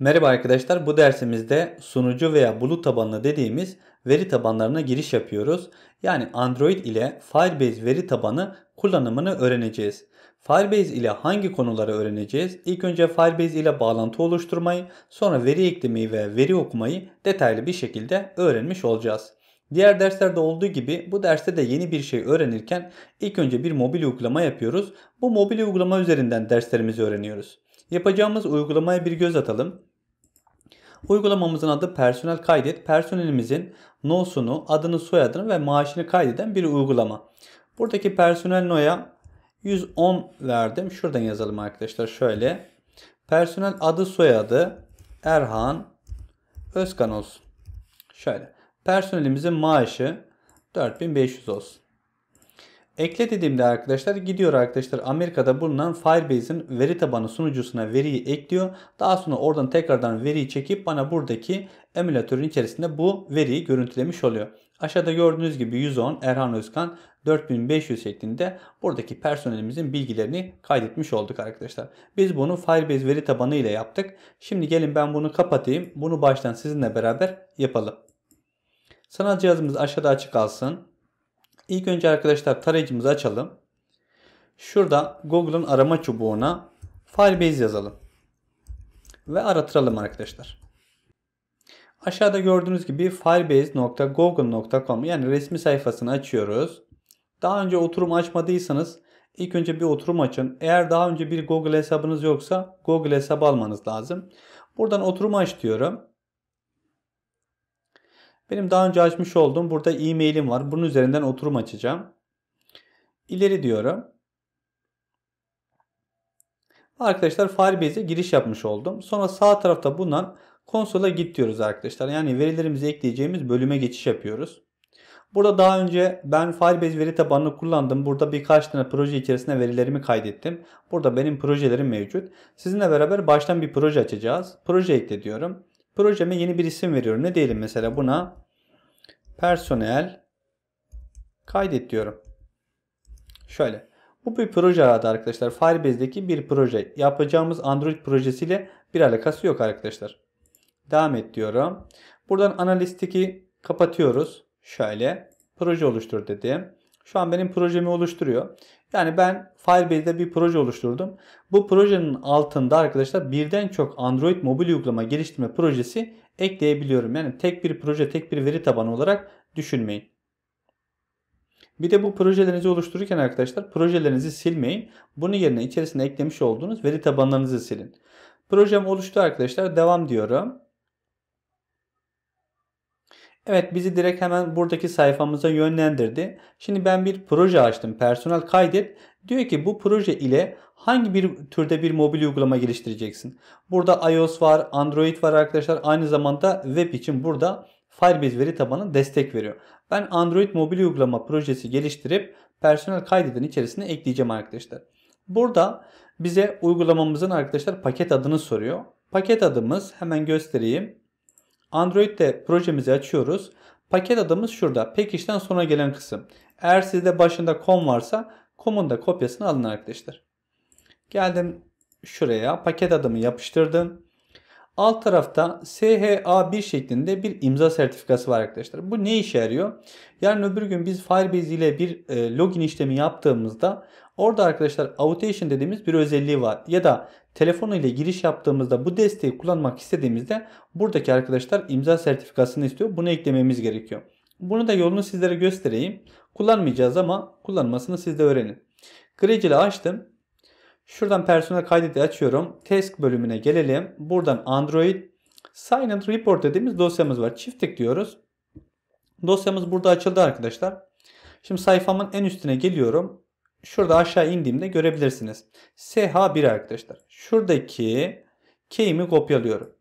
Merhaba arkadaşlar bu dersimizde sunucu veya bulut tabanlı dediğimiz veri tabanlarına giriş yapıyoruz. Yani Android ile Firebase veri tabanı kullanımını öğreneceğiz. Firebase ile hangi konuları öğreneceğiz? İlk önce Firebase ile bağlantı oluşturmayı, sonra veri eklemeyi ve veri okumayı detaylı bir şekilde öğrenmiş olacağız. Diğer derslerde olduğu gibi bu derste de yeni bir şey öğrenirken ilk önce bir mobil uygulama yapıyoruz. Bu mobil uygulama üzerinden derslerimizi öğreniyoruz. Yapacağımız uygulamaya bir göz atalım. Uygulamamızın adı personel kaydet. Personelimizin nosunu, adını, soyadını ve maaşını kaydeden bir uygulama. Buradaki personel noya 110 verdim. Şuradan yazalım arkadaşlar şöyle. Personel adı soyadı Erhan Özkan olsun. Şöyle. Personelimizin maaşı 4500 olsun. Ekle dediğimde arkadaşlar gidiyor arkadaşlar Amerika'da bulunan Firebase'in veri tabanı sunucusuna veriyi ekliyor. Daha sonra oradan tekrardan veriyi çekip bana buradaki emülatörün içerisinde bu veriyi görüntülemiş oluyor. Aşağıda gördüğünüz gibi 110 Erhan Özkan 4500 şeklinde buradaki personelimizin bilgilerini kaydetmiş olduk arkadaşlar. Biz bunu Firebase veri tabanı ile yaptık. Şimdi gelin ben bunu kapatayım. Bunu baştan sizinle beraber yapalım. Sanal cihazımız aşağıda açık kalsın. İlk önce arkadaşlar tarayıcımızı açalım. Şurada Google'ın arama çubuğuna Firebase yazalım. Ve aratıralım arkadaşlar. Aşağıda gördüğünüz gibi firebase.google.com yani resmi sayfasını açıyoruz. Daha önce oturum açmadıysanız ilk önce bir oturum açın. Eğer daha önce bir Google hesabınız yoksa Google hesabı almanız lazım. Buradan oturum aç diyorum. Benim daha önce açmış olduğum burada e-mailim var. Bunun üzerinden oturum açacağım. İleri diyorum. Arkadaşlar Firebase'e giriş yapmış oldum. Sonra sağ tarafta bulunan konsola git diyoruz arkadaşlar. Yani verilerimizi ekleyeceğimiz bölüme geçiş yapıyoruz. Burada daha önce ben Firebase veri tabanını kullandım. Burada birkaç tane proje içerisinde verilerimi kaydettim. Burada benim projelerim mevcut. Sizinle beraber baştan bir proje açacağız. Proje ekle diyorum. Projeme yeni bir isim veriyorum. Ne diyelim mesela buna? Personel kaydet diyorum. Şöyle. Bu bir proje adı arkadaşlar. Firebase'deki bir proje. Yapacağımız Android projesiyle bir alakası yok arkadaşlar. Devam et diyorum. Buradan analistiki kapatıyoruz. Şöyle proje oluştur dedim. Şu an benim projemi oluşturuyor. Yani ben Firebase'de bir proje oluşturdum. Bu projenin altında arkadaşlar birden çok Android mobil uygulama geliştirme projesi ekleyebiliyorum. Yani tek bir proje, tek bir veri tabanı olarak düşünmeyin. Bir de bu projelerinizi oluştururken arkadaşlar projelerinizi silmeyin. Bunun yerine içerisine eklemiş olduğunuz veri tabanlarınızı silin. Projem oluştu arkadaşlar. Devam diyorum. Evet bizi direkt hemen buradaki sayfamıza yönlendirdi. Şimdi ben bir proje açtım. Personel kaydet. Diyor ki bu proje ile hangi bir türde bir mobil uygulama geliştireceksin? Burada iOS var, Android var arkadaşlar. Aynı zamanda web için burada Firebase veri tabanı destek veriyor. Ben Android mobil uygulama projesi geliştirip personel kaydedin içerisine ekleyeceğim arkadaşlar. Burada bize uygulamamızın arkadaşlar paket adını soruyor. Paket adımız hemen göstereyim. Android'de projemizi açıyoruz. Paket adımız şurada. Package'den sonra gelen kısım. Eğer sizde başında com varsa com'un da kopyasını alın arkadaşlar. Geldim şuraya. Paket adımı yapıştırdım. Alt tarafta SHA1 şeklinde bir imza sertifikası var arkadaşlar. Bu ne işe yarıyor? Yarın öbür gün biz Firebase ile bir e, login işlemi yaptığımızda orada arkadaşlar Authentication dediğimiz bir özelliği var. Ya da telefonu ile giriş yaptığımızda bu desteği kullanmak istediğimizde buradaki arkadaşlar imza sertifikasını istiyor. Bunu eklememiz gerekiyor. Bunu da yolunu sizlere göstereyim. Kullanmayacağız ama kullanmasını siz de öğrenin. Grecil'i açtım. Şuradan personel kaydeti açıyorum. Task bölümüne gelelim. Buradan Android Sign Report dediğimiz dosyamız var. Çift tıklıyoruz. Dosyamız burada açıldı arkadaşlar. Şimdi sayfamın en üstüne geliyorum. Şurada aşağı indiğimde görebilirsiniz. SH1 arkadaşlar. Şuradaki key'imi kopyalıyorum.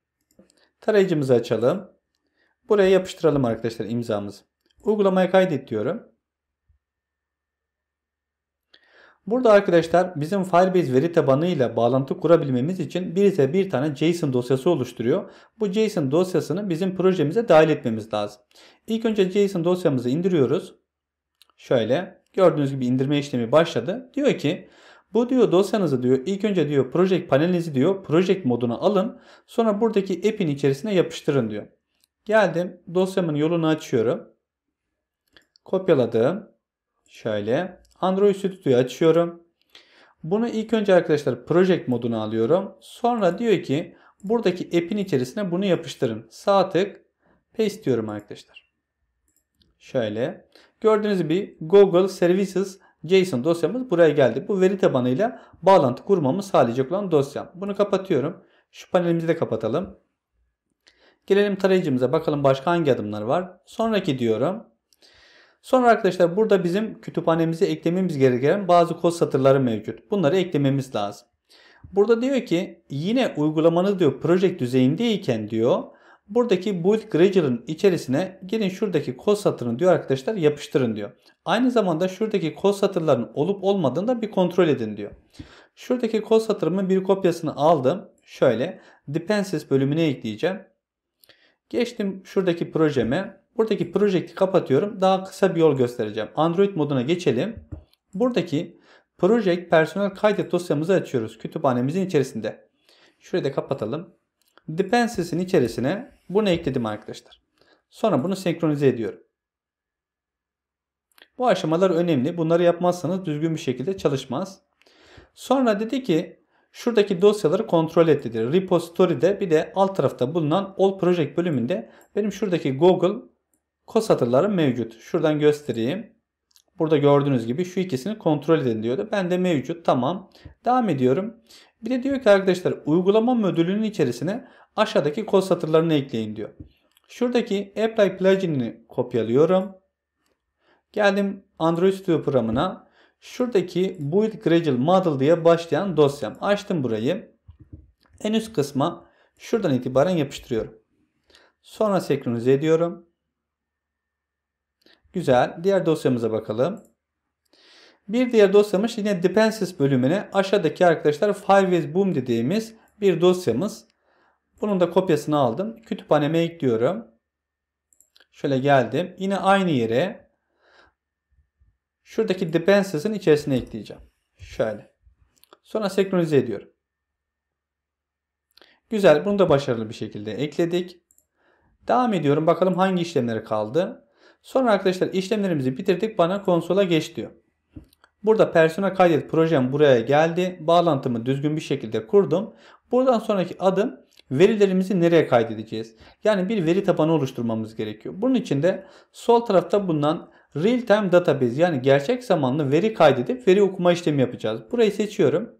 Tarayıcımızı açalım. Buraya yapıştıralım arkadaşlar imzamızı. Uygulamaya kaydet diyorum. Burada arkadaşlar bizim Firebase veri tabanı ile bağlantı kurabilmemiz için birize bir tane JSON dosyası oluşturuyor. Bu JSON dosyasını bizim projemize dahil etmemiz lazım. İlk önce JSON dosyamızı indiriyoruz. Şöyle gördüğünüz gibi indirme işlemi başladı. Diyor ki bu diyor dosyanızı diyor ilk önce diyor project panelinizi diyor project moduna alın. Sonra buradaki app'in içerisine yapıştırın diyor. Geldim dosyamın yolunu açıyorum. Kopyaladım. Şöyle Android Studio'yu açıyorum. Bunu ilk önce arkadaşlar Project moduna alıyorum. Sonra diyor ki buradaki app'in içerisine bunu yapıştırın. Sağ tık paste diyorum arkadaşlar. Şöyle. Gördüğünüz gibi Google Services JSON dosyamız buraya geldi. Bu veri tabanıyla bağlantı kurmamı sağlayacak olan dosyam. Bunu kapatıyorum. Şu panelimizi de kapatalım. Gelelim tarayıcımıza bakalım başka hangi adımlar var. Sonraki diyorum. Sonra arkadaşlar burada bizim kütüphanemize eklememiz gereken bazı kod satırları mevcut. Bunları eklememiz lazım. Burada diyor ki yine uygulamanız diyor proje düzeyindeyken diyor buradaki build gradual'ın içerisine gelin şuradaki kod satırını diyor arkadaşlar yapıştırın diyor. Aynı zamanda şuradaki kod satırların olup olmadığını da bir kontrol edin diyor. Şuradaki kod satırımın bir kopyasını aldım. Şöyle dependencies bölümüne ekleyeceğim. Geçtim şuradaki projeme. Buradaki projekti kapatıyorum. Daha kısa bir yol göstereceğim. Android moduna geçelim. Buradaki Project personel kaydet dosyamızı açıyoruz. Kütüphanemizin içerisinde. Şurayı da kapatalım. Dependency'sin içerisine bunu ekledim arkadaşlar. Sonra bunu senkronize ediyorum. Bu aşamalar önemli. Bunları yapmazsanız düzgün bir şekilde çalışmaz. Sonra dedi ki şuradaki dosyaları kontrol et dedi. Repository'de bir de alt tarafta bulunan All Project bölümünde benim şuradaki Google kod satırları mevcut. Şuradan göstereyim. Burada gördüğünüz gibi şu ikisini kontrol edin diyordu. Ben de mevcut tamam. Devam ediyorum. Bir de diyor ki arkadaşlar uygulama modülünün içerisine aşağıdaki kod satırlarını ekleyin diyor. Şuradaki apply pluginini kopyalıyorum. Geldim Android Studio programına. Şuradaki build Gradle model diye başlayan dosyam. Açtım burayı. En üst kısma şuradan itibaren yapıştırıyorum. Sonra senkronize ediyorum. Güzel. Diğer dosyamıza bakalım. Bir diğer dosyamız yine dependencies bölümüne aşağıdaki arkadaşlar with Boom dediğimiz bir dosyamız. Bunun da kopyasını aldım. Kütüphaneme ekliyorum. Şöyle geldim. Yine aynı yere şuradaki dependencies'in içerisine ekleyeceğim. Şöyle. Sonra senkronize ediyorum. Güzel. Bunu da başarılı bir şekilde ekledik. Devam ediyorum. Bakalım hangi işlemleri kaldı. Sonra arkadaşlar işlemlerimizi bitirdik. Bana konsola geç diyor. Burada persona kaydet projem buraya geldi. Bağlantımı düzgün bir şekilde kurdum. Buradan sonraki adım verilerimizi nereye kaydedeceğiz? Yani bir veri tabanı oluşturmamız gerekiyor. Bunun için de sol tarafta bulunan real time database yani gerçek zamanlı veri kaydedip veri okuma işlemi yapacağız. Burayı seçiyorum.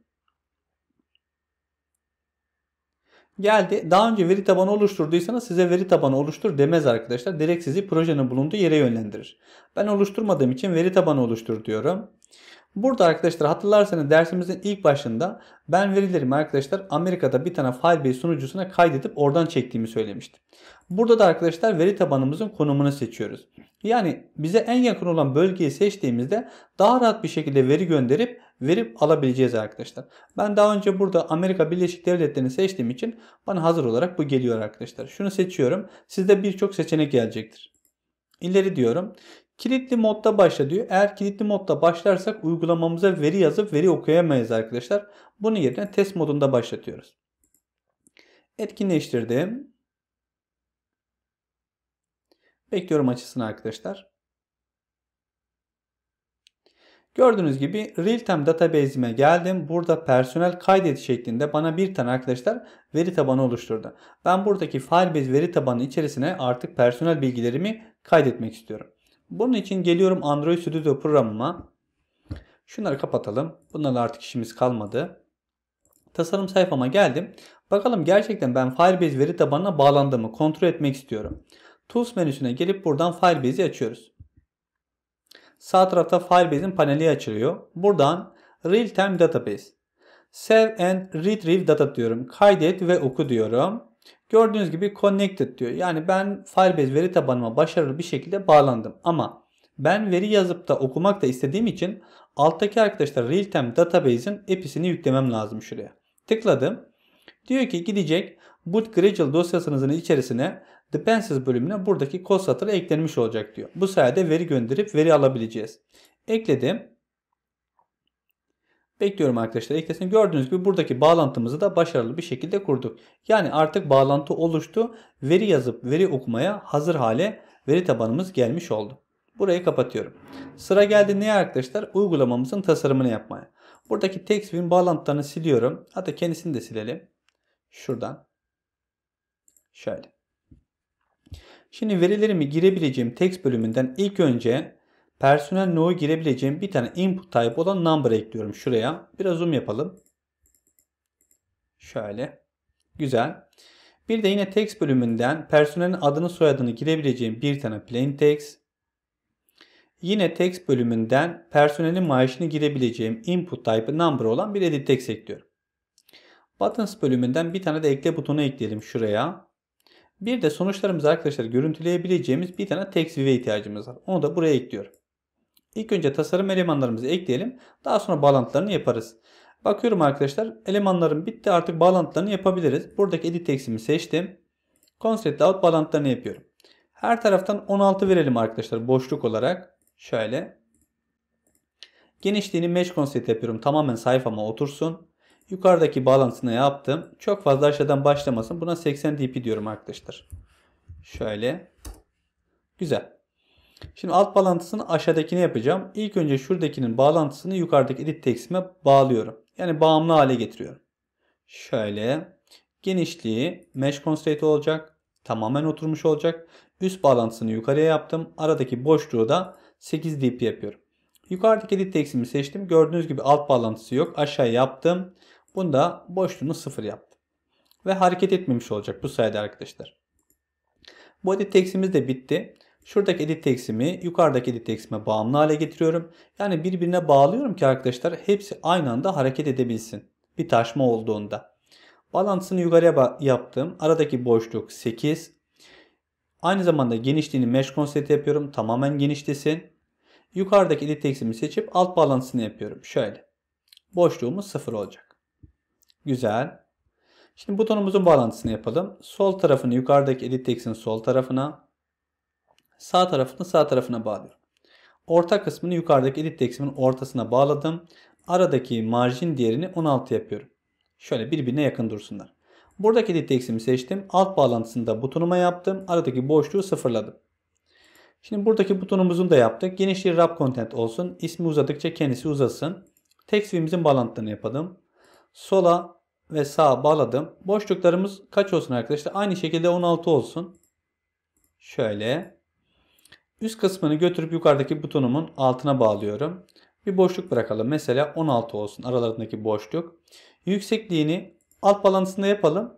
Geldi. Daha önce veri tabanı oluşturduysanız size veri tabanı oluştur demez arkadaşlar. Direkt sizi projenin bulunduğu yere yönlendirir. Ben oluşturmadığım için veri tabanı oluştur diyorum. Burada arkadaşlar hatırlarsanız dersimizin ilk başında ben verilerimi arkadaşlar Amerika'da bir tane Firebase sunucusuna kaydedip oradan çektiğimi söylemiştim. Burada da arkadaşlar veri tabanımızın konumunu seçiyoruz. Yani bize en yakın olan bölgeyi seçtiğimizde daha rahat bir şekilde veri gönderip verip alabileceğiz arkadaşlar. Ben daha önce burada Amerika Birleşik Devletleri'ni seçtiğim için bana hazır olarak bu geliyor arkadaşlar. Şunu seçiyorum. Sizde birçok seçenek gelecektir. İleri diyorum. Kilitli modda başla diyor. Eğer kilitli modda başlarsak uygulamamıza veri yazıp veri okuyamayız arkadaşlar. Bunun yerine test modunda başlatıyoruz. Etkinleştirdim. Bekliyorum açısını arkadaşlar. Gördüğünüz gibi Realtime database'ime geldim. Burada personel kaydet şeklinde bana bir tane arkadaşlar veri tabanı oluşturdu. Ben buradaki Firebase veri tabanı içerisine artık personel bilgilerimi kaydetmek istiyorum. Bunun için geliyorum Android Studio programıma. Şunları kapatalım. Bunlarla artık işimiz kalmadı. Tasarım sayfama geldim. Bakalım gerçekten ben Firebase veri tabanına bağlandığımı kontrol etmek istiyorum. Tools menüsüne gelip buradan Firebase'i açıyoruz. Sağ tarafta Firebase'in paneli açılıyor. Buradan Real Time Database. Save and Retrieve Data diyorum. Kaydet ve oku diyorum. Gördüğünüz gibi connected diyor. Yani ben Firebase veri tabanıma başarılı bir şekilde bağlandım. Ama ben veri yazıp da okumak da istediğim için alttaki arkadaşlar Real Time Database'in episini yüklemem lazım şuraya. Tıkladım. Diyor ki gidecek boot Gradle dosyasınızın içerisine dependencies bölümüne buradaki kod satırı eklenmiş olacak diyor. Bu sayede veri gönderip veri alabileceğiz. Ekledim. Bekliyorum arkadaşlar eklesin. Gördüğünüz gibi buradaki bağlantımızı da başarılı bir şekilde kurduk. Yani artık bağlantı oluştu. Veri yazıp veri okumaya hazır hale veri tabanımız gelmiş oldu. Burayı kapatıyorum. Sıra geldi neye arkadaşlar? Uygulamamızın tasarımını yapmaya. Buradaki TextWin bağlantılarını siliyorum. Hatta kendisini de silelim. Şuradan. Şöyle. Şimdi verilerimi girebileceğim text bölümünden ilk önce personel no'yu girebileceğim bir tane input type olan number ekliyorum şuraya. Biraz zoom yapalım. Şöyle. Güzel. Bir de yine text bölümünden personelin adını soyadını girebileceğim bir tane plain text. Yine text bölümünden personelin maaşını girebileceğim input type number olan bir edit text ekliyorum. Buttons bölümünden bir tane de ekle butonu ekleyelim şuraya. Bir de sonuçlarımızı arkadaşlar görüntüleyebileceğimiz bir tane text view'e ihtiyacımız var. Onu da buraya ekliyorum. İlk önce tasarım elemanlarımızı ekleyelim. Daha sonra bağlantılarını yaparız. Bakıyorum arkadaşlar elemanlarım bitti artık bağlantılarını yapabiliriz. Buradaki edit text'imi seçtim. Concept out bağlantılarını yapıyorum. Her taraftan 16 verelim arkadaşlar boşluk olarak. Şöyle. Genişliğini mesh concept yapıyorum. Tamamen sayfama otursun. Yukarıdaki bağlantısını yaptım. Çok fazla aşağıdan başlamasın. Buna 80 dp diyorum arkadaşlar. Şöyle. Güzel. Şimdi alt bağlantısını aşağıdakine yapacağım. İlk önce şuradakinin bağlantısını yukarıdaki edit text'ime bağlıyorum. Yani bağımlı hale getiriyorum. Şöyle. Genişliği mesh constraint olacak. Tamamen oturmuş olacak. Üst bağlantısını yukarıya yaptım. Aradaki boşluğu da 8 dp yapıyorum. Yukarıdaki edit text'imi seçtim. Gördüğünüz gibi alt bağlantısı yok. Aşağı yaptım. Bunda boşluğunu sıfır yaptım. Ve hareket etmemiş olacak bu sayede arkadaşlar. Bu edit teksimiz de bitti. Şuradaki edit teksimi yukarıdaki edit teksime bağımlı hale getiriyorum. Yani birbirine bağlıyorum ki arkadaşlar hepsi aynı anda hareket edebilsin. Bir taşma olduğunda. Balansını yukarıya yaptım. Aradaki boşluk 8. Aynı zamanda genişliğini mesh konsept yapıyorum. Tamamen genişlesin. Yukarıdaki edit teksimi seçip alt balansını yapıyorum. Şöyle. Boşluğumuz 0 olacak. Güzel. Şimdi butonumuzun bağlantısını yapalım. Sol tarafını yukarıdaki edit text'in sol tarafına, sağ tarafını sağ tarafına bağlıyorum. Orta kısmını yukarıdaki edit text'imin ortasına bağladım. Aradaki marjin değerini 16 yapıyorum. Şöyle birbirine yakın dursunlar. Buradaki edit text'imi seçtim. Alt bağlantısını da butonuma yaptım. Aradaki boşluğu sıfırladım. Şimdi buradaki butonumuzun da yaptık. Genişliği wrap content olsun. İsmi uzadıkça kendisi uzasın. Text view'imizin bağlantılarını yapalım sola ve sağa bağladım. Boşluklarımız kaç olsun arkadaşlar? Aynı şekilde 16 olsun. Şöyle. Üst kısmını götürüp yukarıdaki butonumun altına bağlıyorum. Bir boşluk bırakalım. Mesela 16 olsun aralarındaki boşluk. Yüksekliğini alt bağlantısında yapalım.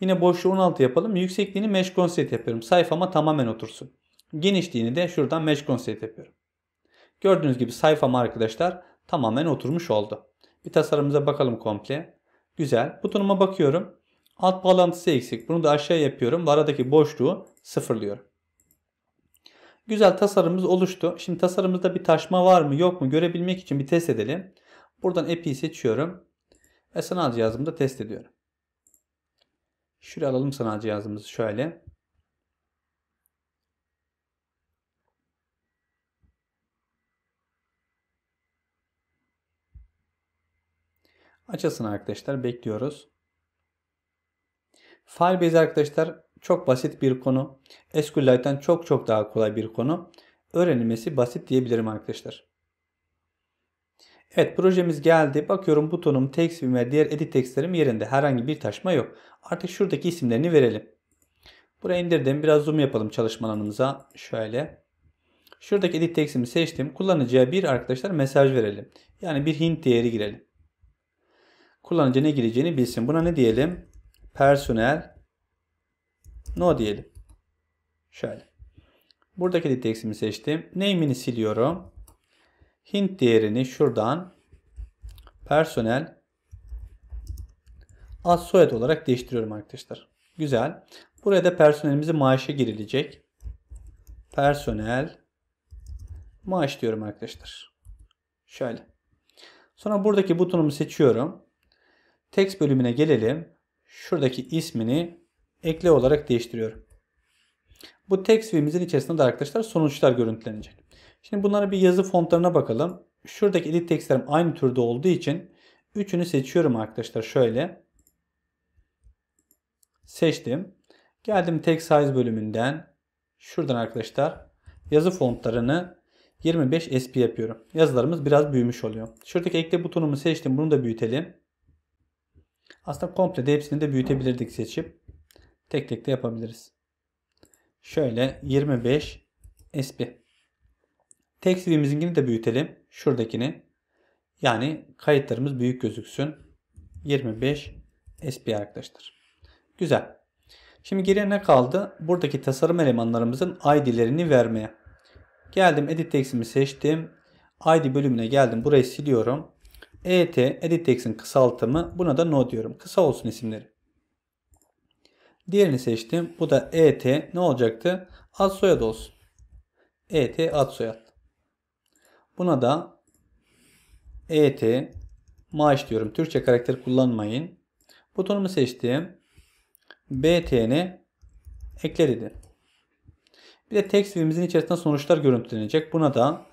Yine boşluğu 16 yapalım. Yüksekliğini mesh konsept yapıyorum. Sayfama tamamen otursun. Genişliğini de şuradan mesh konsept yapıyorum. Gördüğünüz gibi sayfam arkadaşlar tamamen oturmuş oldu. Bir tasarımımıza bakalım komple. Güzel. Butonuma bakıyorum. Alt bağlantısı eksik. Bunu da aşağıya yapıyorum ve aradaki boşluğu sıfırlıyorum. Güzel tasarımımız oluştu. Şimdi tasarımımızda bir taşma var mı yok mu görebilmek için bir test edelim. Buradan epi seçiyorum. Ve sanal cihazımda test ediyorum. Şuraya alalım sanal cihazımızı şöyle. Açılsın arkadaşlar bekliyoruz. Firebase arkadaşlar çok basit bir konu. SQLite'den çok çok daha kolay bir konu. Öğrenilmesi basit diyebilirim arkadaşlar. Evet projemiz geldi. Bakıyorum butonum textim ve diğer edit textlerim yerinde. Herhangi bir taşma yok. Artık şuradaki isimlerini verelim. Buraya indirdim. Biraz zoom yapalım çalışma alanımıza. Şöyle. Şuradaki edit text'imi seçtim. Kullanıcıya bir arkadaşlar mesaj verelim. Yani bir hint değeri girelim kullanıcı ne gireceğini bilsin. Buna ne diyelim? Personel no diyelim. Şöyle. Buradaki detex'imi seçtim. Name'ini siliyorum. Hint değerini şuradan personel ad soyad olarak değiştiriyorum arkadaşlar. Güzel. Buraya da personelimizin maaşı girilecek. Personel maaş diyorum arkadaşlar. Şöyle. Sonra buradaki butonumu seçiyorum. Text bölümüne gelelim. Şuradaki ismini ekle olarak değiştiriyorum. Bu text filmimizin içerisinde de arkadaşlar sonuçlar görüntülenecek. Şimdi bunlara bir yazı fontlarına bakalım. Şuradaki edit textlerim aynı türde olduğu için üçünü seçiyorum arkadaşlar şöyle. Seçtim. Geldim text size bölümünden. Şuradan arkadaşlar yazı fontlarını 25 SP yapıyorum. Yazılarımız biraz büyümüş oluyor. Şuradaki ekle butonumu seçtim. Bunu da büyütelim. Aslında komple de hepsini de büyütebilirdik seçip. Tek tek de yapabiliriz. Şöyle 25 SP. Tek CV'mizinkini de büyütelim. Şuradakini. Yani kayıtlarımız büyük gözüksün. 25 SP arkadaşlar. Güzel. Şimdi geriye ne kaldı? Buradaki tasarım elemanlarımızın ID'lerini vermeye. Geldim Edit Text'imi seçtim. ID bölümüne geldim. Burayı siliyorum. ET, edit kısaltımı. Buna da no diyorum. Kısa olsun isimleri. Diğerini seçtim. Bu da ET ne olacaktı? Ad soyad olsun. ET ad soyad. Buna da ET maaş diyorum. Türkçe karakter kullanmayın. Butonumu seçtim. BTN ekle Bir de text filmimizin içerisinde sonuçlar görüntülenecek. Buna da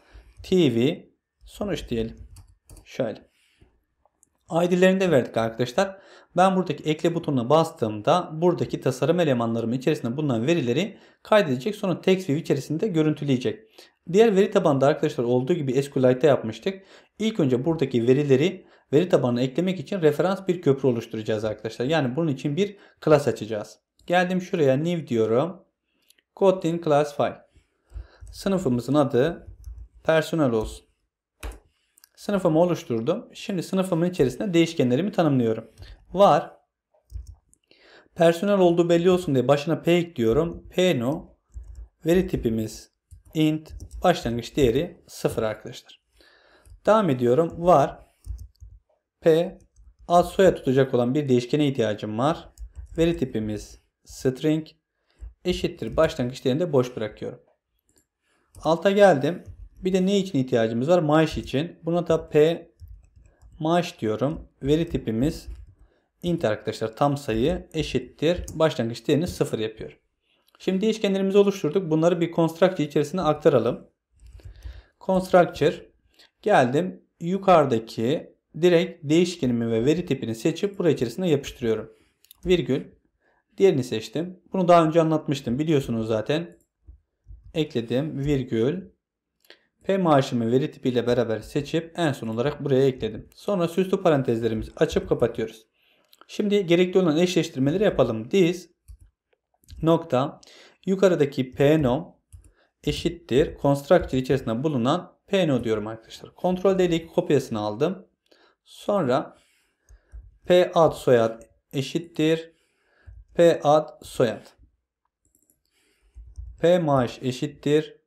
TV sonuç diyelim. Şöyle. ID'lerini de verdik arkadaşlar. Ben buradaki ekle butonuna bastığımda buradaki tasarım elemanlarımın içerisinde bulunan verileri kaydedecek. Sonra TextView içerisinde görüntüleyecek. Diğer veri tabanında arkadaşlar olduğu gibi SQLite'da yapmıştık. İlk önce buradaki verileri veri tabanına eklemek için referans bir köprü oluşturacağız arkadaşlar. Yani bunun için bir class açacağız. Geldim şuraya new diyorum. Kotlin class file. Sınıfımızın adı Personal olsun. Sınıfımı oluşturdum. Şimdi sınıfımın içerisinde değişkenlerimi tanımlıyorum. Var. Personel olduğu belli olsun diye başına P ekliyorum. P no. Veri tipimiz int. Başlangıç değeri 0 arkadaşlar. Devam ediyorum. Var. P ad soya tutacak olan bir değişkene ihtiyacım var. Veri tipimiz string eşittir başlangıç değerini de boş bırakıyorum. Alta geldim. Bir de ne için ihtiyacımız var? Maaş için. Buna da P maaş diyorum. Veri tipimiz int arkadaşlar tam sayı eşittir. Başlangıç değerini sıfır yapıyor. Şimdi değişkenlerimizi oluşturduk. Bunları bir constructor içerisine aktaralım. Constructor geldim. Yukarıdaki direkt değişkenimi ve veri tipini seçip buraya içerisine yapıştırıyorum. Virgül. Diğerini seçtim. Bunu daha önce anlatmıştım. Biliyorsunuz zaten. Ekledim. Virgül. P maaşımı veri tipiyle beraber seçip en son olarak buraya ekledim. Sonra süslü parantezlerimizi açıp kapatıyoruz. Şimdi gerekli olan eşleştirmeleri yapalım. This nokta yukarıdaki pno eşittir constructor içerisinde bulunan pno diyorum arkadaşlar. Ctrl D'lik kopyasını aldım. Sonra p ad soyad eşittir p ad soyad. p maaş eşittir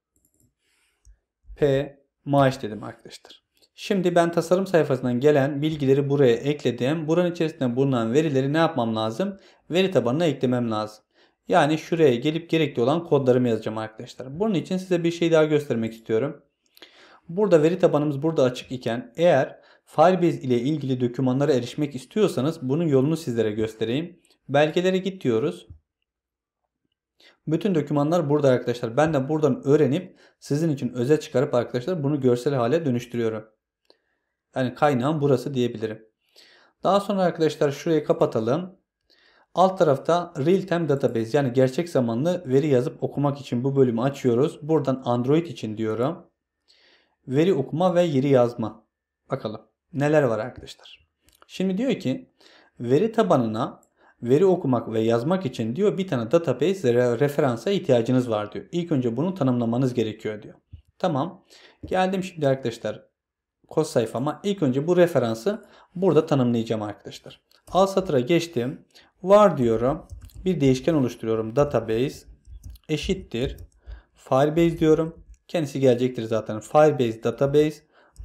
P maaş dedim arkadaşlar. Şimdi ben tasarım sayfasından gelen bilgileri buraya ekledim. Buranın içerisinde bulunan verileri ne yapmam lazım? Veri tabanına eklemem lazım. Yani şuraya gelip gerekli olan kodlarımı yazacağım arkadaşlar. Bunun için size bir şey daha göstermek istiyorum. Burada veri tabanımız burada açık iken eğer Firebase ile ilgili dokümanlara erişmek istiyorsanız bunun yolunu sizlere göstereyim. Belgelere git diyoruz. Bütün dokümanlar burada arkadaşlar. Ben de buradan öğrenip sizin için özet çıkarıp arkadaşlar bunu görsel hale dönüştürüyorum. Yani kaynağım burası diyebilirim. Daha sonra arkadaşlar şurayı kapatalım. Alt tarafta real-time database yani gerçek zamanlı veri yazıp okumak için bu bölümü açıyoruz. Buradan Android için diyorum. Veri okuma ve yeri yazma. Bakalım neler var arkadaşlar. Şimdi diyor ki veri tabanına veri okumak ve yazmak için diyor bir tane database referansa ihtiyacınız var diyor. İlk önce bunu tanımlamanız gerekiyor diyor. Tamam. Geldim şimdi arkadaşlar kod sayfama. İlk önce bu referansı burada tanımlayacağım arkadaşlar. Alt satıra geçtim. Var diyorum. Bir değişken oluşturuyorum. Database eşittir. Firebase diyorum. Kendisi gelecektir zaten. Firebase database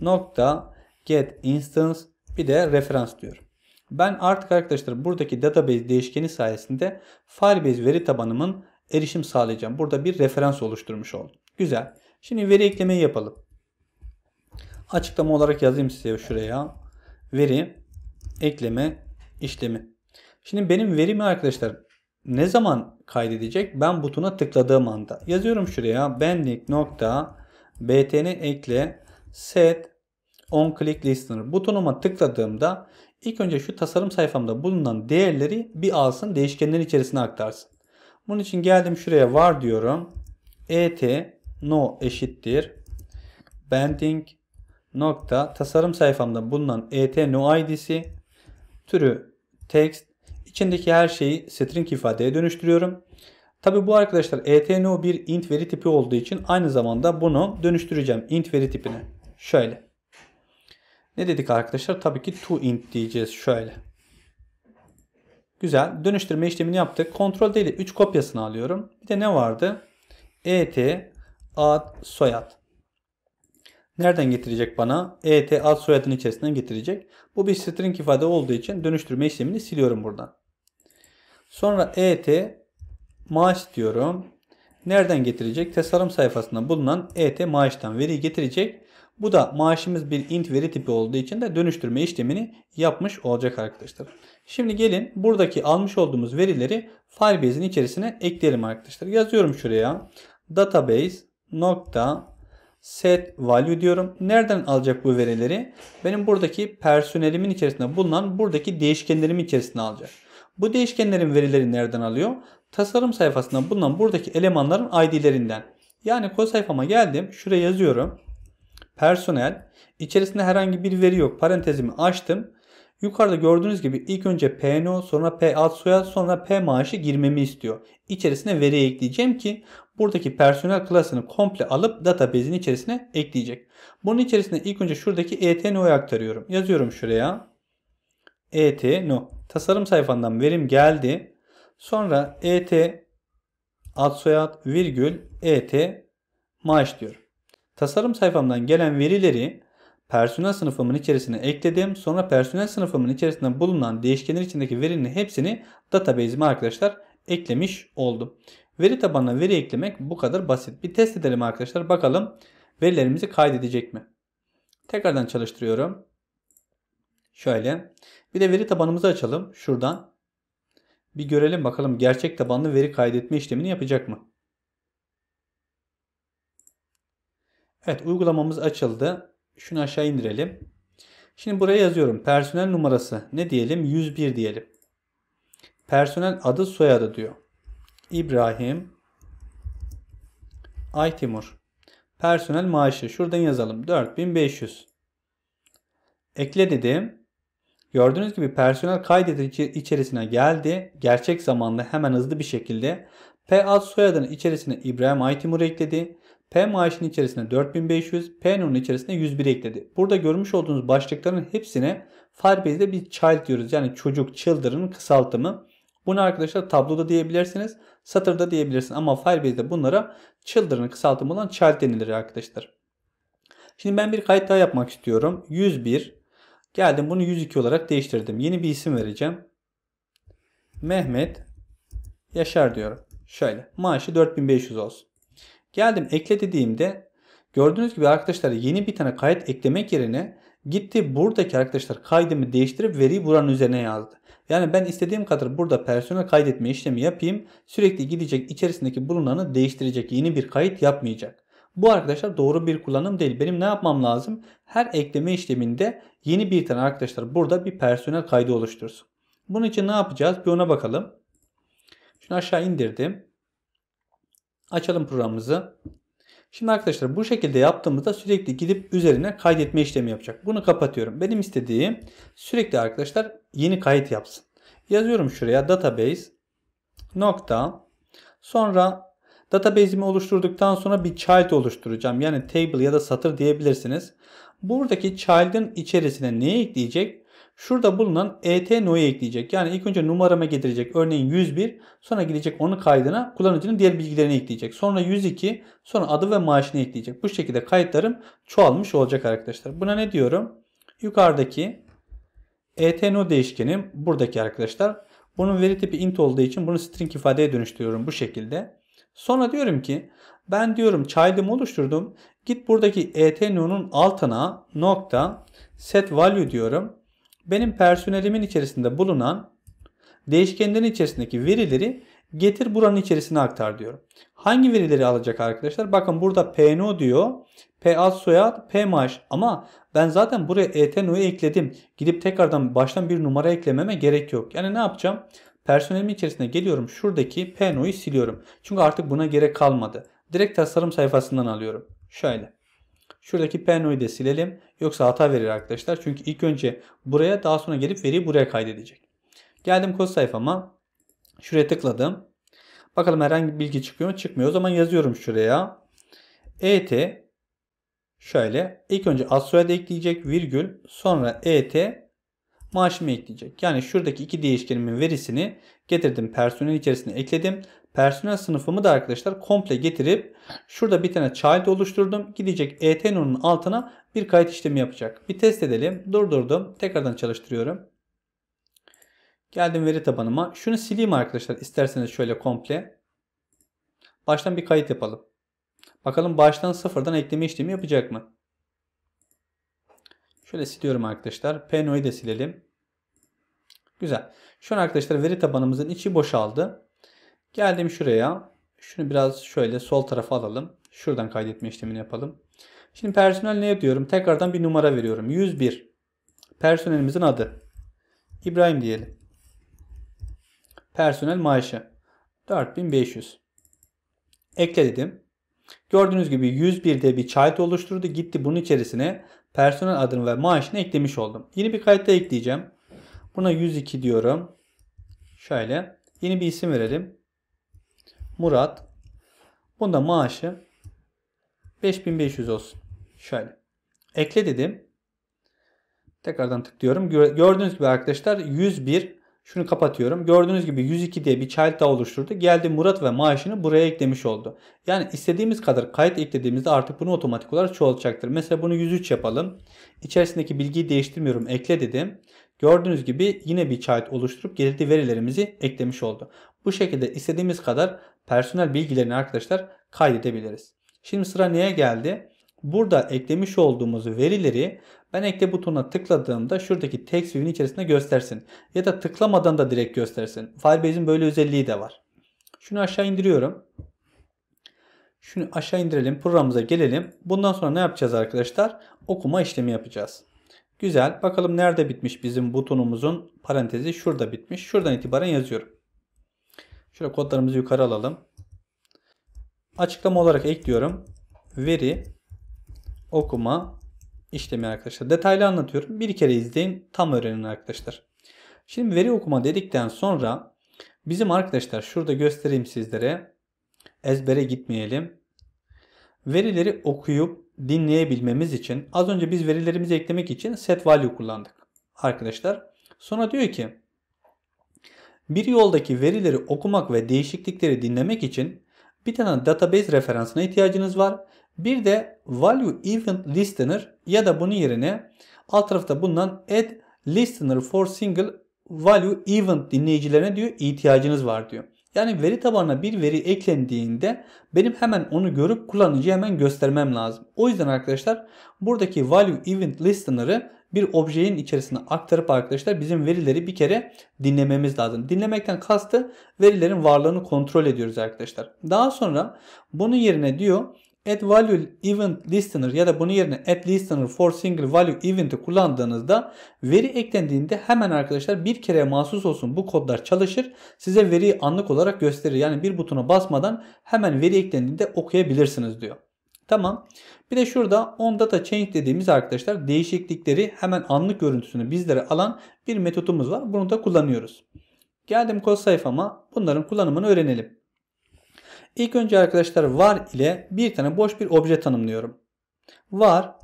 nokta get instance bir de referans diyorum. Ben artık arkadaşlar buradaki database değişkeni sayesinde Firebase veri tabanımın erişim sağlayacağım. Burada bir referans oluşturmuş oldum. Güzel. Şimdi veri eklemeyi yapalım. Açıklama olarak yazayım size şuraya. Veri ekleme işlemi. Şimdi benim verimi arkadaşlar ne zaman kaydedecek? Ben butona tıkladığım anda. Yazıyorum şuraya benlik nokta btn ekle set on click listener butonuma tıkladığımda İlk önce şu tasarım sayfamda bulunan değerleri bir alsın değişkenlerin içerisine aktarsın. Bunun için geldim şuraya var diyorum. et no eşittir. Bending nokta tasarım sayfamda bulunan et no id'si türü text içindeki her şeyi string ifadeye dönüştürüyorum. Tabi bu arkadaşlar etno bir int veri tipi olduğu için aynı zamanda bunu dönüştüreceğim int veri tipine. Şöyle. Ne dedik arkadaşlar? Tabii ki to int diyeceğiz şöyle. Güzel. Dönüştürme işlemini yaptık. Kontrol değil. ile 3 kopyasını alıyorum. Bir de ne vardı? ET ad soyad. Nereden getirecek bana? ET ad soyadın içerisinden getirecek. Bu bir string ifade olduğu için dönüştürme işlemini siliyorum buradan. Sonra ET maaş diyorum. Nereden getirecek? Tasarım sayfasında bulunan ET maaştan veri getirecek. Bu da maaşımız bir int veri tipi olduğu için de dönüştürme işlemini yapmış olacak arkadaşlar. Şimdi gelin buradaki almış olduğumuz verileri Firebase'in içerisine ekleyelim arkadaşlar. Yazıyorum şuraya database nokta set value diyorum. Nereden alacak bu verileri? Benim buradaki personelimin içerisinde bulunan buradaki değişkenlerimin içerisine alacak. Bu değişkenlerin verileri nereden alıyor? Tasarım sayfasında bulunan buradaki elemanların ID'lerinden. Yani kod sayfama geldim. Şuraya yazıyorum personel içerisinde herhangi bir veri yok. Parantezimi açtım. Yukarıda gördüğünüz gibi ilk önce PNO sonra P ad soyad sonra P maaşı girmemi istiyor. İçerisine veri ekleyeceğim ki buradaki personel klasını komple alıp database'in içerisine ekleyecek. Bunun içerisine ilk önce şuradaki etno'yu aktarıyorum. Yazıyorum şuraya. etno. Tasarım sayfandan verim geldi. Sonra et ad soyad virgül et maaş diyorum. Tasarım sayfamdan gelen verileri personel sınıfımın içerisine ekledim. Sonra personel sınıfımın içerisinde bulunan değişkenler içindeki verinin hepsini database'ime arkadaşlar eklemiş oldum. Veri tabanına veri eklemek bu kadar basit. Bir test edelim arkadaşlar. Bakalım verilerimizi kaydedecek mi? Tekrardan çalıştırıyorum. Şöyle. Bir de veri tabanımızı açalım. Şuradan. Bir görelim bakalım gerçek tabanlı veri kaydetme işlemini yapacak mı? Evet uygulamamız açıldı. Şunu aşağı indirelim. Şimdi buraya yazıyorum. Personel numarası ne diyelim? 101 diyelim. Personel adı soyadı diyor. İbrahim Aytimur. Personel maaşı şuradan yazalım. 4500. Ekle dedim. Gördüğünüz gibi personel kaydedici içerisine geldi. Gerçek zamanlı hemen hızlı bir şekilde P ad soyadının içerisine İbrahim Aytimur ekledi. P maaşının içerisine 4500, P içerisine 101 ekledi. Burada görmüş olduğunuz başlıkların hepsine Firebase'de bir child diyoruz. Yani çocuk, children'ın kısaltımı. Bunu arkadaşlar tabloda diyebilirsiniz, satırda diyebilirsiniz ama Firebase'de bunlara children'ın kısaltımı olan child denilir arkadaşlar. Şimdi ben bir kayıt daha yapmak istiyorum. 101 geldim bunu 102 olarak değiştirdim. Yeni bir isim vereceğim. Mehmet Yaşar diyorum. Şöyle maaşı 4500 olsun. Geldim ekle dediğimde gördüğünüz gibi arkadaşlar yeni bir tane kayıt eklemek yerine gitti buradaki arkadaşlar kaydımı değiştirip veriyi buranın üzerine yazdı. Yani ben istediğim kadar burada personel kaydetme işlemi yapayım. Sürekli gidecek içerisindeki bulunanı değiştirecek yeni bir kayıt yapmayacak. Bu arkadaşlar doğru bir kullanım değil. Benim ne yapmam lazım? Her ekleme işleminde yeni bir tane arkadaşlar burada bir personel kaydı oluştursun. Bunun için ne yapacağız? Bir ona bakalım. Şunu aşağı indirdim. Açalım programımızı. Şimdi arkadaşlar bu şekilde yaptığımızda sürekli gidip üzerine kaydetme işlemi yapacak. Bunu kapatıyorum. Benim istediğim sürekli arkadaşlar yeni kayıt yapsın. Yazıyorum şuraya database nokta sonra database'imi oluşturduktan sonra bir child oluşturacağım. Yani table ya da satır diyebilirsiniz. Buradaki child'ın içerisine neyi ekleyecek? Şurada bulunan ET no'ya ekleyecek. Yani ilk önce numarama getirecek. Örneğin 101. Sonra gidecek onun kaydına kullanıcının diğer bilgilerini ekleyecek. Sonra 102. Sonra adı ve maaşını ekleyecek. Bu şekilde kayıtlarım çoğalmış olacak arkadaşlar. Buna ne diyorum? Yukarıdaki ET no değişkenim buradaki arkadaşlar. Bunun veri tipi int olduğu için bunu string ifadeye dönüştürüyorum bu şekilde. Sonra diyorum ki ben diyorum child'ımı oluşturdum. Git buradaki et no'nun altına nokta set value diyorum benim personelimin içerisinde bulunan değişkenlerin içerisindeki verileri getir buranın içerisine aktar diyorum. Hangi verileri alacak arkadaşlar? Bakın burada PNO diyor. P ad soyad, P maaş ama ben zaten buraya ETNO'yu ekledim. Gidip tekrardan baştan bir numara eklememe gerek yok. Yani ne yapacağım? Personelimin içerisine geliyorum. Şuradaki PNO'yu siliyorum. Çünkü artık buna gerek kalmadı. Direkt tasarım sayfasından alıyorum. Şöyle. Şuradaki PNO'yu da silelim. Yoksa hata verir arkadaşlar. Çünkü ilk önce buraya daha sonra gelip veriyi buraya kaydedecek. Geldim kod sayfama. Şuraya tıkladım. Bakalım herhangi bir bilgi çıkıyor mu? Çıkmıyor. O zaman yazıyorum şuraya. ET şöyle. İlk önce assoyada ekleyecek virgül. Sonra ET maaşımı ekleyecek. Yani şuradaki iki değişkenimin verisini getirdim. Personel içerisine ekledim personel sınıfımı da arkadaşlar komple getirip şurada bir tane child oluşturdum. Gidecek etnonun altına bir kayıt işlemi yapacak. Bir test edelim. Durdurdum. Tekrardan çalıştırıyorum. Geldim veri tabanıma. Şunu sileyim arkadaşlar İsterseniz şöyle komple. Baştan bir kayıt yapalım. Bakalım baştan sıfırdan ekleme işlemi yapacak mı? Şöyle siliyorum arkadaşlar. Peno'yu da silelim. Güzel. Şu an arkadaşlar veri tabanımızın içi boşaldı. Geldim şuraya. Şunu biraz şöyle sol tarafa alalım. Şuradan kaydetme işlemini yapalım. Şimdi personel ne yapıyorum? Tekrardan bir numara veriyorum. 101. Personelimizin adı. İbrahim diyelim. Personel maaşı. 4500. Ekle dedim. Gördüğünüz gibi 101'de bir child oluşturdu. Gitti bunun içerisine personel adını ve maaşını eklemiş oldum. Yeni bir da ekleyeceğim. Buna 102 diyorum. Şöyle. Yeni bir isim verelim. Murat. Bunda maaşı 5500 olsun. Şöyle. Ekle dedim. Tekrardan tıklıyorum. Gördüğünüz gibi arkadaşlar 101 şunu kapatıyorum. Gördüğünüz gibi 102 diye bir child daha oluşturdu. Geldi Murat ve maaşını buraya eklemiş oldu. Yani istediğimiz kadar kayıt eklediğimizde artık bunu otomatik olarak çoğalacaktır. Mesela bunu 103 yapalım. İçerisindeki bilgiyi değiştirmiyorum. Ekle dedim. Gördüğünüz gibi yine bir child oluşturup gerekli verilerimizi eklemiş oldu. Bu şekilde istediğimiz kadar personel bilgilerini arkadaşlar kaydedebiliriz. Şimdi sıra neye geldi? Burada eklemiş olduğumuz verileri ben ekle butonuna tıkladığımda şuradaki text view'in içerisinde göstersin. Ya da tıklamadan da direkt göstersin. Firebase'in böyle özelliği de var. Şunu aşağı indiriyorum. Şunu aşağı indirelim. Programımıza gelelim. Bundan sonra ne yapacağız arkadaşlar? Okuma işlemi yapacağız. Güzel. Bakalım nerede bitmiş bizim butonumuzun parantezi? Şurada bitmiş. Şuradan itibaren yazıyorum. Şöyle kodlarımızı yukarı alalım. Açıklama olarak ekliyorum. Veri okuma işlemi arkadaşlar. Detaylı anlatıyorum. Bir kere izleyin tam öğrenin arkadaşlar. Şimdi veri okuma dedikten sonra bizim arkadaşlar şurada göstereyim sizlere. Ezbere gitmeyelim. Verileri okuyup dinleyebilmemiz için az önce biz verilerimizi eklemek için set value kullandık arkadaşlar. Sonra diyor ki bir yoldaki verileri okumak ve değişiklikleri dinlemek için bir tane database referansına ihtiyacınız var bir de value event listener ya da bunun yerine alt tarafta bulunan add listener for single value event dinleyicilerine diyor ihtiyacınız var diyor. Yani veri tabanına bir veri eklendiğinde benim hemen onu görüp kullanıcıya hemen göstermem lazım. O yüzden arkadaşlar buradaki value event listener'ı bir objenin içerisine aktarıp arkadaşlar bizim verileri bir kere dinlememiz lazım. Dinlemekten kastı verilerin varlığını kontrol ediyoruz arkadaşlar. Daha sonra bunun yerine diyor add value event listener ya da bunun yerine add listener for single value event'i kullandığınızda veri eklendiğinde hemen arkadaşlar bir kere mahsus olsun bu kodlar çalışır. Size veriyi anlık olarak gösterir. Yani bir butona basmadan hemen veri eklendiğinde okuyabilirsiniz diyor. Tamam. Bir de şurada on data change dediğimiz arkadaşlar değişiklikleri hemen anlık görüntüsünü bizlere alan bir metodumuz var. Bunu da kullanıyoruz. Geldim kod sayfama bunların kullanımını öğrenelim. İlk önce arkadaşlar var ile bir tane boş bir obje tanımlıyorum. Var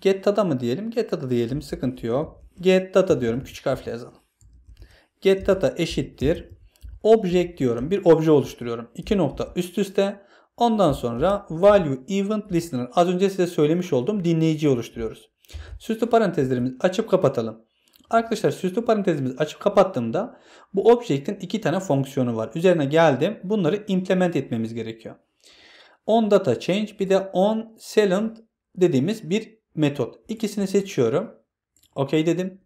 get data mı diyelim? Get data diyelim. Sıkıntı yok. Get data diyorum. Küçük harfle yazalım. Get data eşittir. Object diyorum. Bir obje oluşturuyorum. İki nokta üst üste. Ondan sonra value event listener. Az önce size söylemiş olduğum dinleyici oluşturuyoruz. Süslü parantezlerimizi açıp kapatalım. Arkadaşlar süslü parantezimizi açıp kapattığımda bu objektin iki tane fonksiyonu var. Üzerine geldim. Bunları implement etmemiz gerekiyor. On data change bir de on select dediğimiz bir metot. İkisini seçiyorum. OK dedim.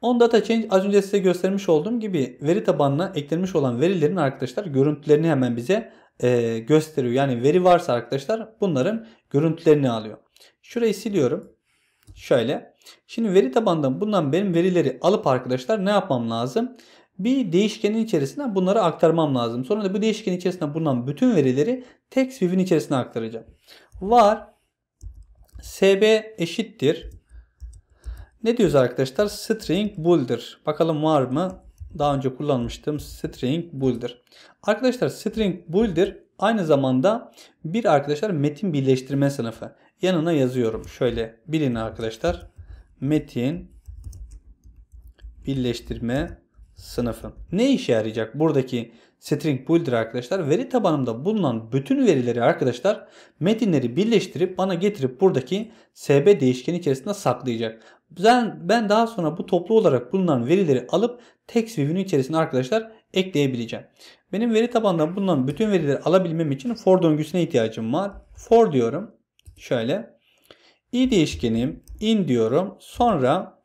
On data change az önce size göstermiş olduğum gibi veri tabanına eklenmiş olan verilerin arkadaşlar görüntülerini hemen bize e, gösteriyor. Yani veri varsa arkadaşlar bunların görüntülerini alıyor. Şurayı siliyorum. Şöyle. Şimdi veri tabandan bundan benim verileri alıp arkadaşlar ne yapmam lazım? Bir değişkenin içerisine bunları aktarmam lazım. Sonra da bu değişkenin içerisine bulunan bütün verileri text view'in içerisine aktaracağım. Var sb eşittir. Ne diyoruz arkadaşlar? String bool'dir. Bakalım var mı? Daha önce kullanmıştım. String bool'dir. Arkadaşlar string bool'dir. Aynı zamanda bir arkadaşlar metin birleştirme sınıfı. Yanına yazıyorum. Şöyle bilin arkadaşlar metin birleştirme sınıfı. Ne işe yarayacak buradaki string builder arkadaşlar? Veri tabanımda bulunan bütün verileri arkadaşlar metinleri birleştirip bana getirip buradaki sb değişkeni içerisinde saklayacak. Ben, ben daha sonra bu toplu olarak bulunan verileri alıp text view'ün içerisine arkadaşlar ekleyebileceğim. Benim veri tabanında bulunan bütün verileri alabilmem için for döngüsüne ihtiyacım var. For diyorum. Şöyle i değişkenim in diyorum. Sonra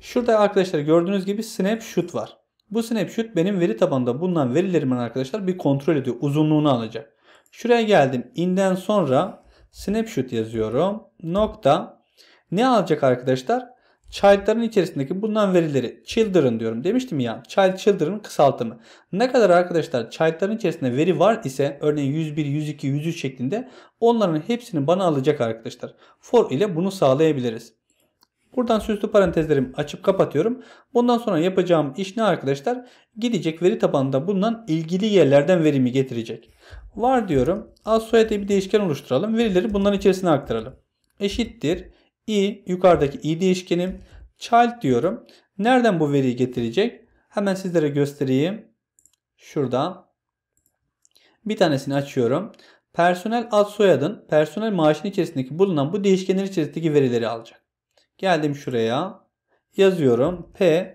şurada arkadaşlar gördüğünüz gibi snapshot var. Bu snapshot benim veri tabanında bulunan verilerimin arkadaşlar bir kontrol ediyor. Uzunluğunu alacak. Şuraya geldim. In'den sonra snapshot yazıyorum. Nokta. Ne alacak arkadaşlar? Child'ların içerisindeki bundan verileri children diyorum demiştim ya. Child children kısaltımı. Ne kadar arkadaşlar child'ların içerisinde veri var ise örneğin 101, 102, 103 şeklinde onların hepsini bana alacak arkadaşlar. For ile bunu sağlayabiliriz. Buradan süslü parantezlerimi açıp kapatıyorum. Bundan sonra yapacağım iş ne arkadaşlar? Gidecek veri tabanında bulunan ilgili yerlerden verimi getirecek. Var diyorum. Az soyadlı bir değişken oluşturalım. Verileri bunların içerisine aktaralım. Eşittir i yukarıdaki i değişkenim. Child diyorum. Nereden bu veriyi getirecek? Hemen sizlere göstereyim. Şurada. Bir tanesini açıyorum. Personel ad soyadın personel maaşın içerisindeki bulunan bu değişkenler içerisindeki verileri alacak. Geldim şuraya. Yazıyorum. P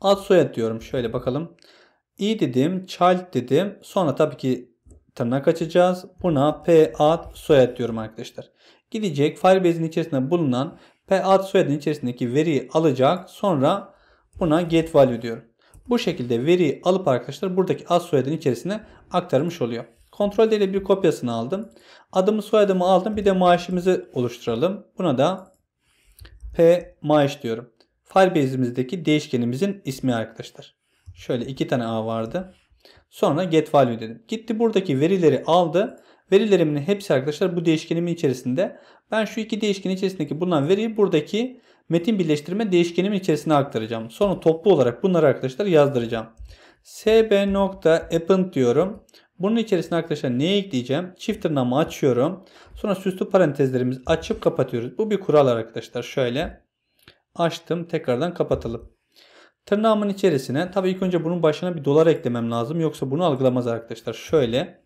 ad soyad diyorum. Şöyle bakalım. i dedim. Child dedim. Sonra tabii ki tırnak açacağız. Buna P ad soyad diyorum arkadaşlar. Gidecek Firebase'in içerisinde bulunan ve ad soyadın içerisindeki veriyi alacak. Sonra buna get value diyorum. Bu şekilde veriyi alıp arkadaşlar buradaki ad soyadın içerisine aktarmış oluyor. Kontrol ile bir kopyasını aldım. Adımı soyadımı aldım. Bir de maaşımızı oluşturalım. Buna da p maaş diyorum. Firebase'imizdeki değişkenimizin ismi arkadaşlar. Şöyle iki tane a vardı. Sonra get value dedim. Gitti buradaki verileri aldı. Verilerimin hepsi arkadaşlar bu değişkenimin içerisinde. Ben şu iki değişken içerisindeki bulunan veriyi buradaki metin birleştirme değişkenimin içerisine aktaracağım. Sonra toplu olarak bunları arkadaşlar yazdıracağım. sb.append diyorum. Bunun içerisine arkadaşlar neyi ekleyeceğim? Çift tırnağımı açıyorum. Sonra süslü parantezlerimizi açıp kapatıyoruz. Bu bir kural arkadaşlar. Şöyle açtım tekrardan kapatalım. Tırnağımın içerisine tabii ilk önce bunun başına bir dolar eklemem lazım. Yoksa bunu algılamaz arkadaşlar. Şöyle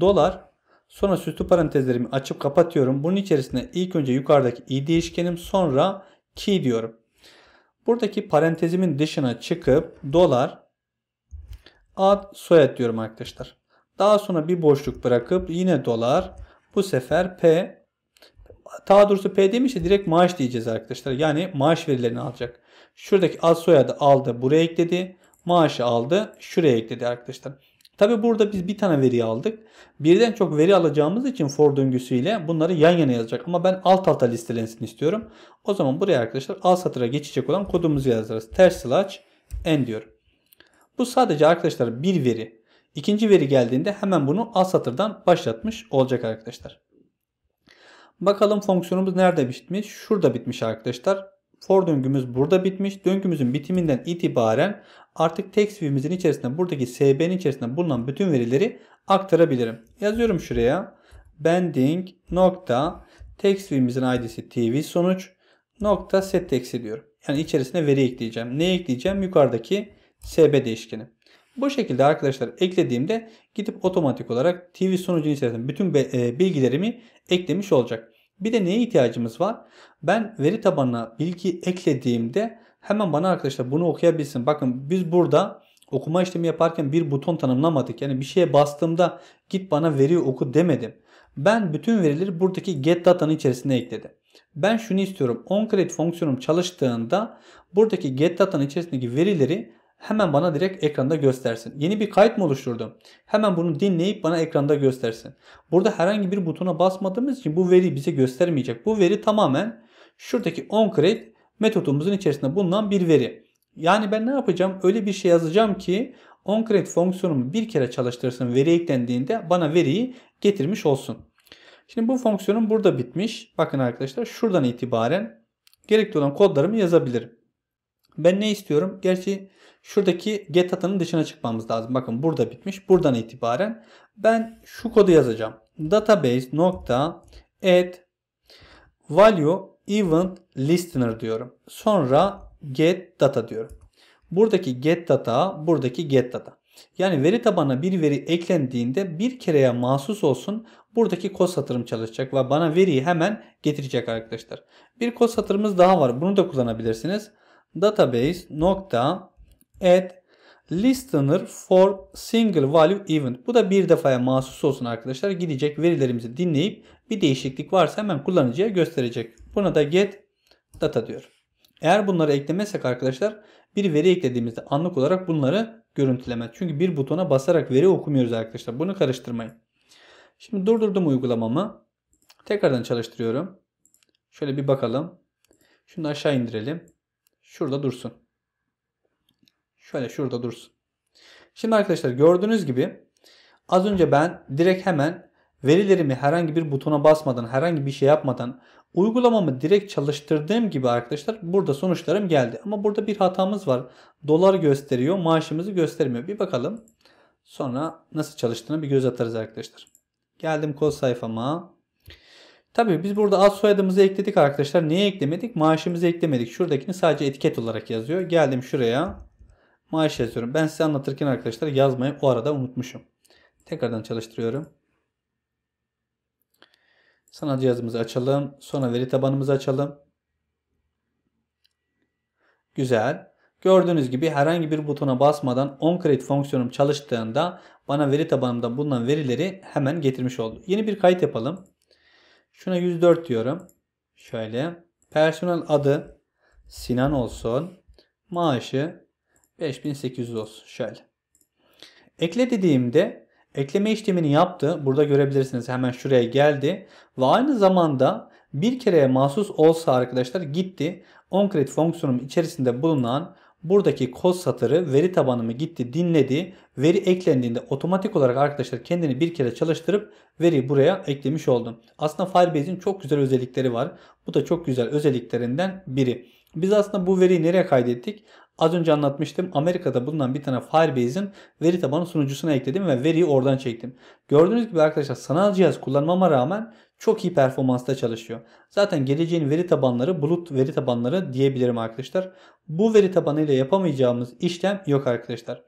dolar sonra süslü parantezlerimi açıp kapatıyorum. Bunun içerisine ilk önce yukarıdaki i değişkenim sonra ki diyorum. Buradaki parantezimin dışına çıkıp dolar ad soyad diyorum arkadaşlar. Daha sonra bir boşluk bırakıp yine dolar bu sefer p daha doğrusu P demiş direkt maaş diyeceğiz arkadaşlar. Yani maaş verilerini alacak. Şuradaki ad soyadı aldı buraya ekledi. Maaşı aldı şuraya ekledi arkadaşlar. Tabi burada biz bir tane veri aldık. Birden çok veri alacağımız için for döngüsüyle bunları yan yana yazacak. Ama ben alt alta listelensin istiyorum. O zaman buraya arkadaşlar alt satıra geçecek olan kodumuzu yazarız. Ters slash n diyorum. Bu sadece arkadaşlar bir veri. İkinci veri geldiğinde hemen bunu alt satırdan başlatmış olacak arkadaşlar. Bakalım fonksiyonumuz nerede bitmiş? Şurada bitmiş arkadaşlar for döngümüz burada bitmiş. Döngümüzün bitiminden itibaren artık text view'imizin içerisinde buradaki SB'nin içerisinde bulunan bütün verileri aktarabilirim. Yazıyorum şuraya. Bending nokta text view'imizin id'si tv sonuç nokta set text diyorum. Yani içerisine veri ekleyeceğim. Ne ekleyeceğim? Yukarıdaki SB değişkeni. Bu şekilde arkadaşlar eklediğimde gidip otomatik olarak TV sonucun içerisinde bütün e, bilgilerimi eklemiş olacak. Bir de neye ihtiyacımız var? Ben veri tabanına bilgi eklediğimde hemen bana arkadaşlar bunu okuyabilsin. Bakın biz burada okuma işlemi yaparken bir buton tanımlamadık. Yani bir şeye bastığımda git bana veriyi oku demedim. Ben bütün verileri buradaki get datanın içerisine ekledim. Ben şunu istiyorum. OnCreate fonksiyonum çalıştığında buradaki get datanın içerisindeki verileri hemen bana direkt ekranda göstersin. Yeni bir kayıt mı oluşturdum? Hemen bunu dinleyip bana ekranda göstersin. Burada herhangi bir butona basmadığımız için bu veri bize göstermeyecek. Bu veri tamamen şuradaki onCreate metodumuzun içerisinde bulunan bir veri. Yani ben ne yapacağım? Öyle bir şey yazacağım ki onCreate fonksiyonumu bir kere çalıştırsın veri eklendiğinde bana veriyi getirmiş olsun. Şimdi bu fonksiyonum burada bitmiş. Bakın arkadaşlar şuradan itibaren gerekli olan kodlarımı yazabilirim. Ben ne istiyorum? Gerçi şuradaki get atanın dışına çıkmamız lazım. Bakın burada bitmiş. Buradan itibaren ben şu kodu yazacağım. Database nokta add value event listener diyorum. Sonra get data diyorum. Buradaki get data, buradaki get data. Yani veri tabanına bir veri eklendiğinde bir kereye mahsus olsun buradaki kod satırım çalışacak ve bana veriyi hemen getirecek arkadaşlar. Bir kod satırımız daha var. Bunu da kullanabilirsiniz database nokta add listener for single value event. Bu da bir defaya mahsus olsun arkadaşlar. Gidecek verilerimizi dinleyip bir değişiklik varsa hemen kullanıcıya gösterecek. Buna da get data diyor. Eğer bunları eklemezsek arkadaşlar bir veri eklediğimizde anlık olarak bunları görüntülemez. Çünkü bir butona basarak veri okumuyoruz arkadaşlar. Bunu karıştırmayın. Şimdi durdurdum uygulamamı. Tekrardan çalıştırıyorum. Şöyle bir bakalım. Şunu aşağı indirelim şurada dursun. Şöyle şurada dursun. Şimdi arkadaşlar gördüğünüz gibi az önce ben direkt hemen verilerimi herhangi bir butona basmadan, herhangi bir şey yapmadan uygulamamı direkt çalıştırdığım gibi arkadaşlar burada sonuçlarım geldi. Ama burada bir hatamız var. Dolar gösteriyor, maaşımızı göstermiyor. Bir bakalım. Sonra nasıl çalıştığını bir göz atarız arkadaşlar. Geldim kod sayfama. Tabii biz burada ad soyadımızı ekledik arkadaşlar. Niye eklemedik? Maaşımızı eklemedik. Şuradakini sadece etiket olarak yazıyor. Geldim şuraya. Maaş yazıyorum. Ben size anlatırken arkadaşlar yazmayı o arada unutmuşum. Tekrardan çalıştırıyorum. Sanal cihazımızı açalım. Sonra veri tabanımızı açalım. Güzel. Gördüğünüz gibi herhangi bir butona basmadan OnCreate fonksiyonum çalıştığında bana veri tabanımda bulunan verileri hemen getirmiş oldu. Yeni bir kayıt yapalım. Şuna 104 diyorum. Şöyle. Personel adı Sinan olsun. Maaşı 5800 olsun. Şöyle. Ekle dediğimde ekleme işlemini yaptı. Burada görebilirsiniz hemen şuraya geldi. Ve aynı zamanda bir kereye mahsus olsa arkadaşlar gitti. OnCredit fonksiyonum içerisinde bulunan buradaki kod satırı veri tabanımı gitti dinledi. Veri eklendiğinde otomatik olarak arkadaşlar kendini bir kere çalıştırıp veriyi buraya eklemiş oldum. Aslında Firebase'in çok güzel özellikleri var. Bu da çok güzel özelliklerinden biri. Biz aslında bu veriyi nereye kaydettik? Az önce anlatmıştım. Amerika'da bulunan bir tane Firebase'in veri tabanı sunucusuna ekledim ve veriyi oradan çektim. Gördüğünüz gibi arkadaşlar sanal cihaz kullanmama rağmen çok iyi performansta çalışıyor. Zaten geleceğin veri tabanları bulut veri tabanları diyebilirim arkadaşlar. Bu veri tabanıyla yapamayacağımız işlem yok arkadaşlar.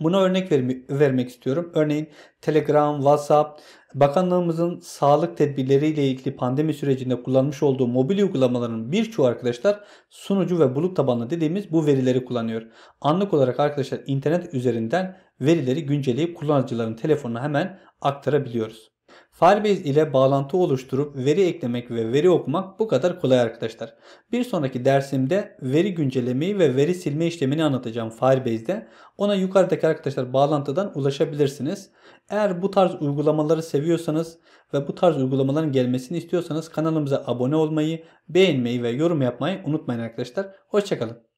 Buna örnek vermek istiyorum. Örneğin Telegram, WhatsApp, Bakanlığımızın sağlık tedbirleriyle ilgili pandemi sürecinde kullanmış olduğu mobil uygulamaların birçoğu arkadaşlar sunucu ve bulut tabanlı dediğimiz bu verileri kullanıyor. Anlık olarak arkadaşlar internet üzerinden verileri güncelleyip kullanıcıların telefonuna hemen aktarabiliyoruz. Firebase ile bağlantı oluşturup veri eklemek ve veri okumak bu kadar kolay arkadaşlar. Bir sonraki dersimde veri güncellemeyi ve veri silme işlemini anlatacağım Firebase'de. Ona yukarıdaki arkadaşlar bağlantıdan ulaşabilirsiniz. Eğer bu tarz uygulamaları seviyorsanız ve bu tarz uygulamaların gelmesini istiyorsanız kanalımıza abone olmayı, beğenmeyi ve yorum yapmayı unutmayın arkadaşlar. Hoşçakalın.